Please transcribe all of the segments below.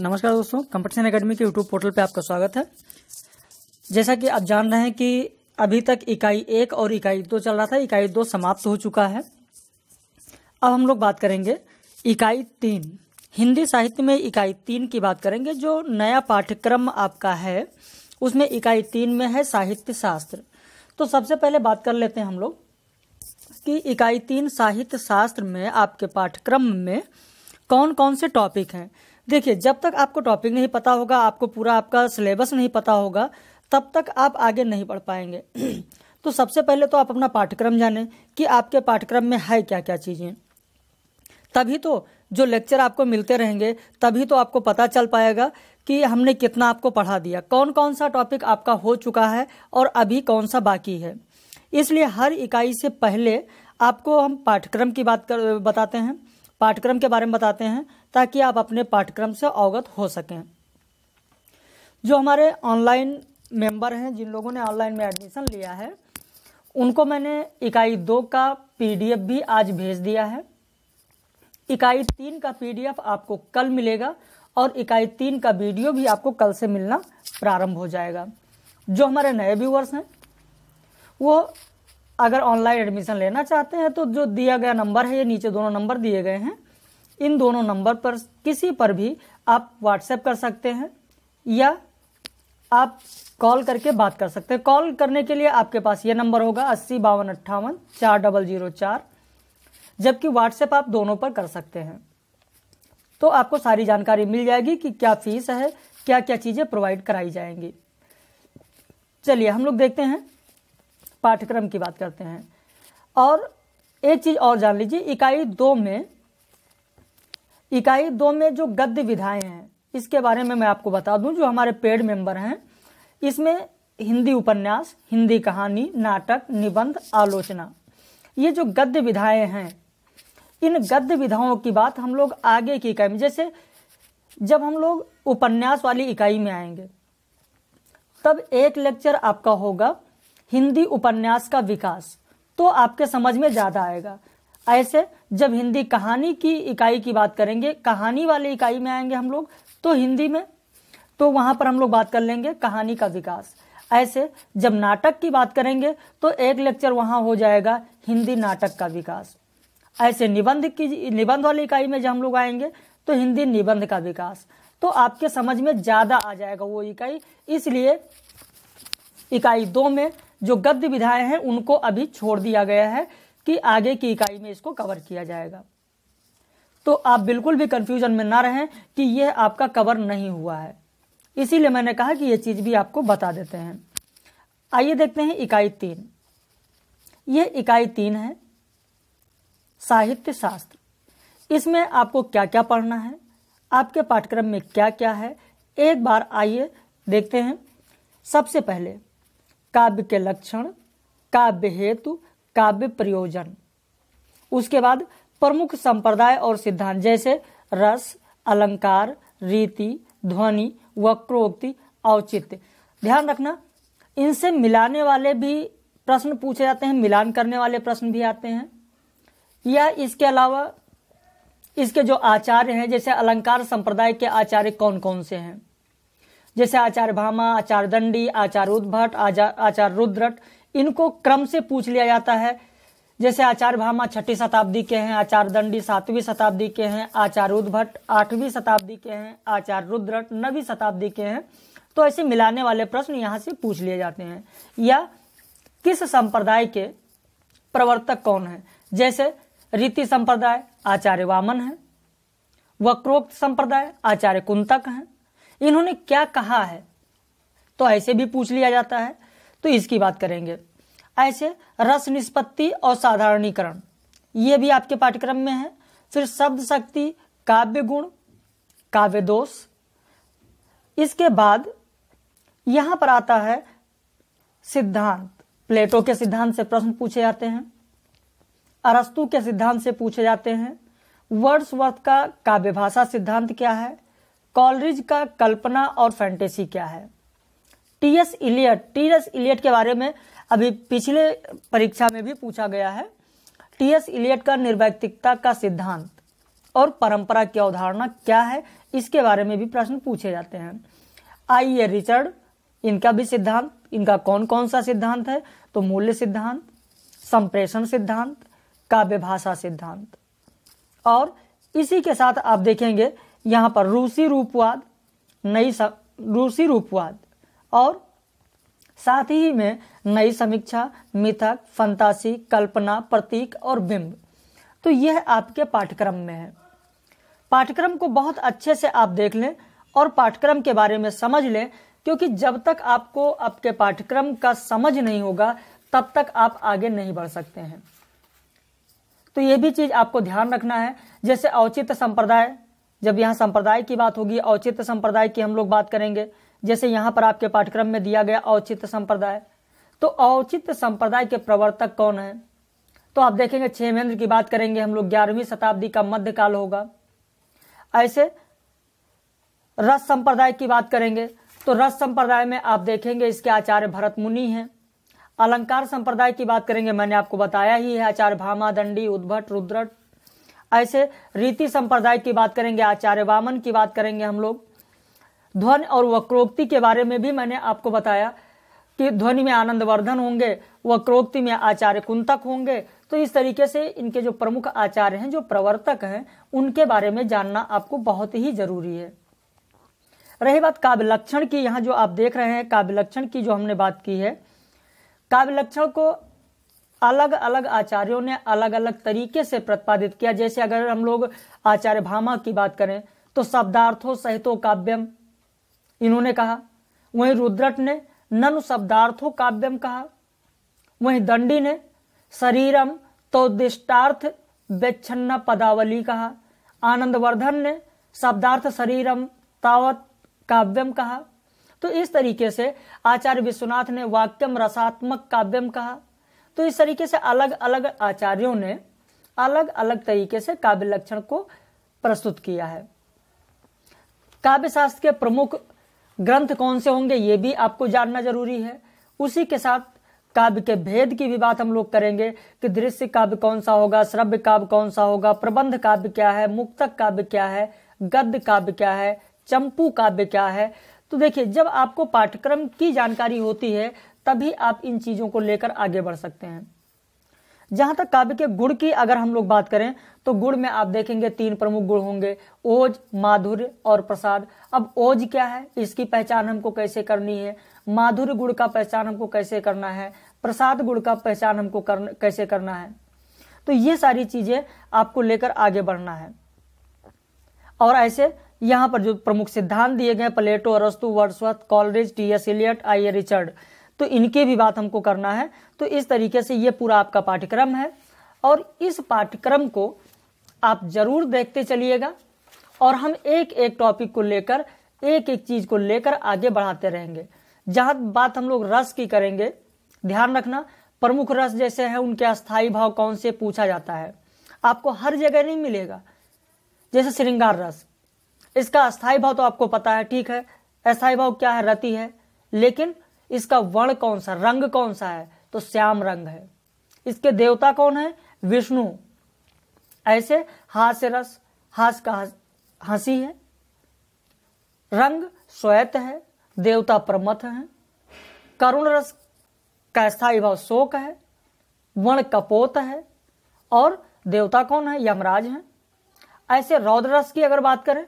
नमस्कार दोस्तों competition academy के यूट्यूब पोर्टल पे आपका स्वागत है जैसा कि आप जान रहे हैं कि अभी तक इकाई एक और इकाई दो चल रहा था इकाई दो समाप्त हो चुका है अब हम लोग बात करेंगे इकाई तीन हिंदी साहित्य में इकाई तीन की बात करेंगे जो नया पाठ्यक्रम आपका है उसमें इकाई तीन में है साहित्य शास्त्र तो सबसे पहले बात कर लेते हैं हम लोग कि इकाई तीन साहित्य शास्त्र में आपके पाठ्यक्रम में कौन कौन से टॉपिक हैं देखिए जब तक आपको टॉपिक नहीं पता होगा आपको पूरा आपका सिलेबस नहीं पता होगा तब तक आप आगे नहीं पढ़ पाएंगे तो सबसे पहले तो आप अपना पाठ्यक्रम जानें कि आपके पाठ्यक्रम में है क्या क्या चीज़ें तभी तो जो लेक्चर आपको मिलते रहेंगे तभी तो आपको पता चल पाएगा कि हमने कितना आपको पढ़ा दिया कौन कौन सा टॉपिक आपका हो चुका है और अभी कौन सा बाकी है इसलिए हर इकाई से पहले आपको हम पाठ्यक्रम की बात कर बताते हैं पाठ्यक्रम के बारे में बताते हैं ताकि आप अपने पाठ्यक्रम से अवगत हो सकें जो हमारे ऑनलाइन मेंबर हैं जिन लोगों ने ऑनलाइन में एडमिशन लिया है उनको मैंने इकाई दो का पीडीएफ भी आज भेज दिया है इकाई तीन का पीडीएफ आपको कल मिलेगा और इकाई तीन का वीडियो भी आपको कल से मिलना प्रारंभ हो जाएगा जो हमारे नए व्यूवर्स हैं वो अगर ऑनलाइन एडमिशन लेना चाहते हैं तो जो दिया गया नंबर है ये नीचे दोनों नंबर दिए गए हैं इन दोनों नंबर पर किसी पर भी आप व्हाट्सएप कर सकते हैं या आप कॉल करके बात कर सकते हैं कॉल करने के लिए आपके पास ये नंबर होगा अस्सी बावन अट्ठावन चार डबल जीरो चार जबकि व्हाट्सएप आप दोनों पर कर सकते हैं तो आपको सारी जानकारी मिल जाएगी कि क्या फीस है क्या क्या चीज़ें प्रोवाइड कराई जाएंगी चलिए हम लोग देखते हैं पाठ्यक्रम की बात करते हैं और एक चीज़ और जान लीजिए इकाई दो में इकाई दो में जो गद्य विधाएं हैं इसके बारे में मैं आपको बता दूं जो हमारे पेड मेंबर हैं इसमें हिंदी उपन्यास हिंदी कहानी नाटक निबंध आलोचना ये जो गद्य विधाएं हैं इन गद्य विधाओं की बात हम लोग आगे की इकाई में जैसे जब हम लोग उपन्यास वाली इकाई में आएंगे तब एक लेक्चर आपका होगा हिंदी उपन्यास का विकास तो आपके समझ में ज़्यादा आएगा ऐसे जब हिंदी कहानी की इकाई की बात करेंगे कहानी वाली इकाई में आएंगे हम लोग तो हिंदी में तो वहां पर हम लोग बात कर लेंगे कहानी का विकास ऐसे जब नाटक की बात करेंगे तो एक लेक्चर वहां हो जाएगा हिंदी नाटक का विकास ऐसे निबंध की निबंध वाली इकाई में जब हम लोग आएंगे तो हिंदी निबंध का विकास तो आपके समझ में ज़्यादा आ जाएगा वो इकाई इसलिए इकाई दो में जो गद्य विधाएं हैं उनको अभी छोड़ दिया गया है कि आगे की इकाई में इसको कवर किया जाएगा तो आप बिल्कुल भी कंफ्यूजन में ना रहें कि यह आपका कवर नहीं हुआ है इसीलिए मैंने कहा कि यह चीज़ भी आपको बता देते हैं आइए देखते हैं इकाई तीन यह इकाई तीन है साहित्य शास्त्र इसमें आपको क्या क्या पढ़ना है आपके पाठ्यक्रम में क्या क्या है एक बार आइए देखते हैं सबसे पहले काव्य के लक्षण काव्य हेतु काव्य प्रयोजन उसके बाद प्रमुख संप्रदाय और सिद्धांत जैसे रस अलंकार रीति ध्वनि वक्रोक्ति औचित्य ध्यान रखना इनसे मिलाने वाले भी प्रश्न पूछे जाते हैं मिलान करने वाले प्रश्न भी आते हैं या इसके अलावा इसके जो आचार्य हैं जैसे अलंकार संप्रदाय के आचार्य कौन कौन से हैं जैसे आचार्य भामा आचार्य दंडी आचार्य उद्भट आचार्य रुद्रट इनको क्रम से पूछ लिया जाता है जैसे आचार्य भामा छठी शताब्दी के हैं आचार्य दंडी सातवीं शताब्दी के हैं आचार्य उद्भट आठवीं शताब्दी के हैं आचार्य रुद्रट नवी शताब्दी के हैं तो ऐसे मिलाने वाले प्रश्न यहाँ से पूछ लिए जाते हैं या किस संप्रदाय के प्रवर्तक कौन है जैसे रीति संप्रदाय आचार्य वामन है वक्रोक्त संप्रदाय आचार्य कुंतक हैं इन्होंने क्या कहा है तो ऐसे भी पूछ लिया जाता है तो इसकी बात करेंगे ऐसे रस निष्पत्ति और साधारणीकरण ये भी आपके पाठ्यक्रम में है फिर शब्द शक्ति काव्य गुण काव्य दोष इसके बाद यहां पर आता है सिद्धांत प्लेटो के सिद्धांत से प्रश्न पूछे जाते हैं अरस्तु के सिद्धांत से पूछे जाते हैं वर्ड्सवर्थ का काव्य भाषा सिद्धांत क्या है कॉलरिज का कल्पना और फैंटेसी क्या है T S Eliot T S Eliot के बारे में अभी पिछले परीक्षा में भी पूछा गया है टी एस इलियट का निर्वैक्तिकता का सिद्धांत और परंपरा की अवधारणा क्या है इसके बारे में भी प्रश्न पूछे जाते हैं आइए रिचर्ड इनका भी सिद्धांत इनका कौन कौन सा सिद्धांत है तो मूल्य सिद्धांत संप्रेषण सिद्धांत काव्य भाषा सिद्धांत और इसी के साथ आप देखेंगे यहाँ पर रूसी रूपवाद नई रूसी रूपवाद और साथ ही में नई समीक्षा मिथक फंतासी कल्पना प्रतीक और बिंब तो यह आपके पाठ्यक्रम में है पाठ्यक्रम को बहुत अच्छे से आप देख लें और पाठ्यक्रम के बारे में समझ लें क्योंकि जब तक आपको आपके पाठ्यक्रम का समझ नहीं होगा तब तक आप आगे नहीं बढ़ सकते हैं तो यह भी चीज़ आपको ध्यान रखना है जैसे औचित्य संप्रदाय जब यहाँ संप्रदाय की बात होगी औचित्य संप्रदाय की हम लोग बात करेंगे जैसे यहाँ पर आपके पाठ्यक्रम में दिया गया औचित्य संप्रदाय तो औचित्य संप्रदाय के प्रवर्तक कौन है तो आप देखेंगे छेमेंद्र की बात करेंगे हम लोग ग्यारहवीं शताब्दी का मध्यकाल होगा ऐसे रस संप्रदाय की बात करेंगे तो रस संप्रदाय में आप देखेंगे इसके आचार्य भरत मुनि हैं अलंकार संप्रदाय की बात करेंगे मैंने आपको बताया ही है आचार्य भामा दंडी उद्भट रुद्रट ऐसे रीति संप्रदाय की बात करेंगे आचार्य वामन की बात करेंगे हम लोग ध्वनि और वक्रोक्ति के बारे में भी मैंने आपको बताया कि ध्वनि में आनंदवर्धन होंगे वक्रोक्ति में आचार्य कुंतक होंगे तो इस तरीके से इनके जो प्रमुख आचार्य हैं जो प्रवर्तक हैं उनके बारे में जानना आपको बहुत ही जरूरी है रही बात काव्य लक्षण की यहाँ जो आप देख रहे हैं काव्य लक्षण की जो हमने बात की है काव्य लक्षण को अलग अलग आचार्यों ने अलग अलग तरीके से प्रतिपादित किया जैसे अगर हम लोग आचार्य भामा की बात करें तो शब्दार्थो सहितो काव्यम इन्होंने कहा वहीं रुद्रट ने ननु शब्दार्थो काव्यम कहा वहीं दंडी ने शरीरम तो दिष्टार्थ बेच्छन्न पदावली कहा आनंदवर्धन ने शब्दार्थ शरीरम तावत काव्यम कहा तो इस तरीके से आचार्य विश्वनाथ ने वाक्यम रसात्मक काव्यम कहा तो इस तरीके से अलग अलग आचार्यों ने अलग अलग तरीके से काव्य लक्षण को प्रस्तुत किया है काव्य शास्त्र के प्रमुख ग्रंथ कौन से होंगे ये भी आपको जानना जरूरी है उसी के साथ काव्य के भेद की भी बात हम लोग करेंगे कि दृश्य काव्य कौन सा होगा श्रव्य काव्य कौन सा होगा प्रबंध काव्य क्या है मुक्तक काव्य क्या है गद्य काव्य क्या है चंपू काव्य क्या है तो देखिए जब आपको पाठ्यक्रम की जानकारी होती है तभी आप इन चीजों को लेकर आगे बढ़ सकते हैं जहां तक काव्य के गुण की अगर हम लोग बात करें तो गुण में आप देखेंगे तीन प्रमुख गुण होंगे ओज माधुर्य और प्रसाद अब ओज क्या है इसकी पहचान हमको कैसे करनी है माधुर्य गुण का पहचान हमको कैसे करना है प्रसाद गुण का पहचान हमको करन, कैसे करना है तो ये सारी चीजें आपको लेकर आगे बढ़ना है और ऐसे यहां पर जो प्रमुख सिद्धांत दिए गए प्लेटो अरस्तु Wordsworth Coleridge T S Eliot I A Richard तो इनके भी बात हमको करना है तो इस तरीके से ये पूरा आपका पाठ्यक्रम है और इस पाठ्यक्रम को आप जरूर देखते चलिएगा और हम एक एक टॉपिक को लेकर एक एक चीज को लेकर आगे बढ़ाते रहेंगे जहां बात हम लोग रस की करेंगे ध्यान रखना प्रमुख रस जैसे हैं उनके अस्थाई भाव कौन से पूछा जाता है आपको हर जगह नहीं मिलेगा जैसे श्रृंगार रस इसका अस्थाई भाव तो आपको पता है ठीक है अस्थाई भाव क्या है रति है लेकिन इसका वर्ण कौन सा रंग कौन सा है तो श्याम रंग है इसके देवता कौन है विष्णु ऐसे हास्य रस हास का हंसी है रंग श्वेत है देवता प्रमथ है करुण रस का स्थायी भाव शोक है वर्ण कपोत है और देवता कौन है यमराज है ऐसे रौद्र रस की अगर बात करें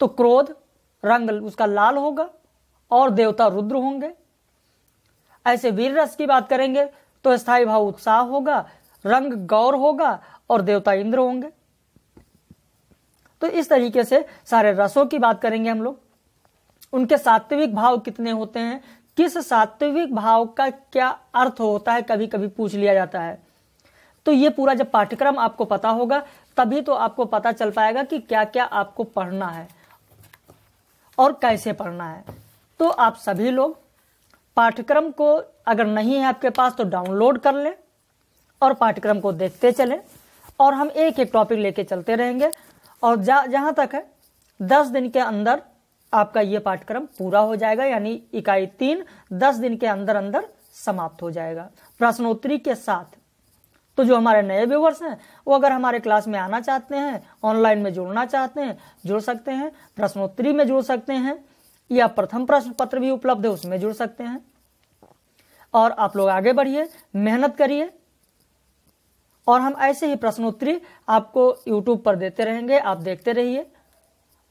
तो क्रोध रंग उसका लाल होगा और देवता रुद्र होंगे ऐसे वीर रस की बात करेंगे तो स्थायी भाव उत्साह होगा रंग गौर होगा और देवता इंद्र होंगे तो इस तरीके से सारे रसों की बात करेंगे हम लोग उनके सात्विक भाव कितने होते हैं किस सात्विक भाव का क्या अर्थ होता है कभी कभी पूछ लिया जाता है तो ये पूरा जब पाठ्यक्रम आपको पता होगा तभी तो आपको पता चल पाएगा कि क्या क्या आपको पढ़ना है और कैसे पढ़ना है तो आप सभी लोग पाठ्यक्रम को अगर नहीं है आपके पास तो डाउनलोड कर लें और पाठ्यक्रम को देखते चलें और हम एक एक टॉपिक लेके चलते रहेंगे और जहाँ तक है दस दिन के अंदर आपका ये पाठ्यक्रम पूरा हो जाएगा यानी इकाई तीन दस दिन के अंदर अंदर समाप्त हो जाएगा प्रश्नोत्तरी के साथ तो जो हमारे नए व्यूवर्स हैं वो अगर हमारे क्लास में आना चाहते हैं ऑनलाइन में जुड़ना चाहते हैं जुड़ सकते हैं प्रश्नोत्तरी में जुड़ सकते हैं या प्रथम प्रश्न पत्र भी उपलब्ध है उसमें जुड़ सकते हैं और आप लोग आगे बढ़िए मेहनत करिए और हम ऐसे ही प्रश्नोत्तरी आपको यूट्यूब पर देते रहेंगे आप देखते रहिए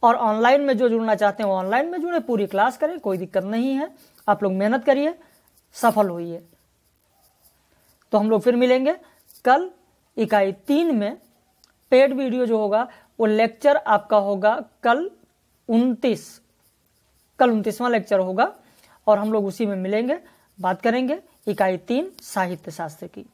और ऑनलाइन में जो जुड़ना चाहते हैं वो ऑनलाइन में जुड़े पूरी क्लास करें कोई दिक्कत नहीं है आप लोग मेहनत करिए सफल होइए तो हम लोग फिर मिलेंगे कल इकाई तीन में पेड वीडियो जो होगा वो लेक्चर आपका होगा कल 29 कल उनतीसवां लेक्चर होगा और हम लोग उसी में मिलेंगे बात करेंगे इकाई तीन साहित्य शास्त्र की